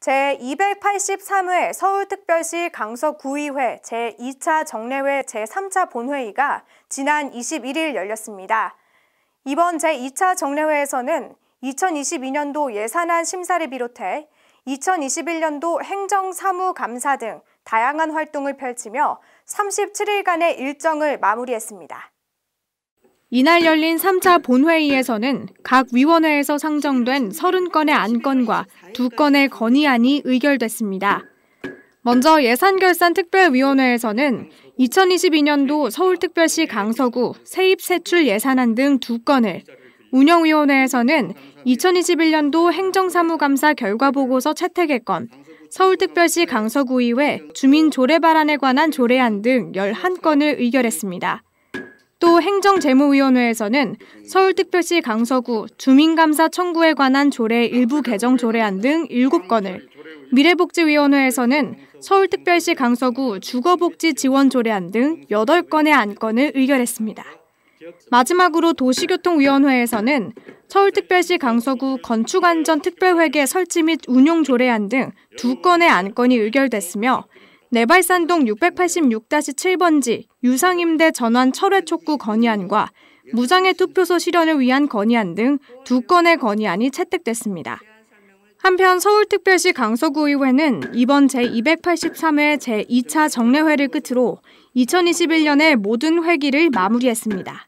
제283회 서울특별시 강서구의회 제2차 정례회 제3차 본회의가 지난 21일 열렸습니다. 이번 제2차 정례회에서는 2022년도 예산안 심사를 비롯해 2021년도 행정사무감사 등 다양한 활동을 펼치며 37일간의 일정을 마무리했습니다. 이날 열린 3차 본회의에서는 각 위원회에서 상정된 30건의 안건과 2건의 건의안이 의결됐습니다. 먼저 예산결산특별위원회에서는 2022년도 서울특별시 강서구 세입세출 예산안 등 2건을, 운영위원회에서는 2021년도 행정사무감사 결과보고서 채택의 건, 서울특별시 강서구의회 주민 조례 발안에 관한 조례안 등 11건을 의결했습니다. 또 행정재무위원회에서는 서울특별시 강서구 주민감사 청구에 관한 조례 일부 개정 조례안 등 7건을, 미래복지위원회에서는 서울특별시 강서구 주거복지 지원 조례안 등 8건의 안건을 의결했습니다. 마지막으로 도시교통위원회에서는 서울특별시 강서구 건축안전특별회계 설치 및 운용 조례안 등두 건의 안건이 의결됐으며 내발산동 686-7번지 유상임대 전환 철회 촉구 건의안과 무장의 투표소 실현을 위한 건의안 등 두 건의 건의안이 채택됐습니다. 한편 서울특별시 강서구의회는 이번 제283회 제2차 정례회를 끝으로 2021년의 모든 회기를 마무리했습니다.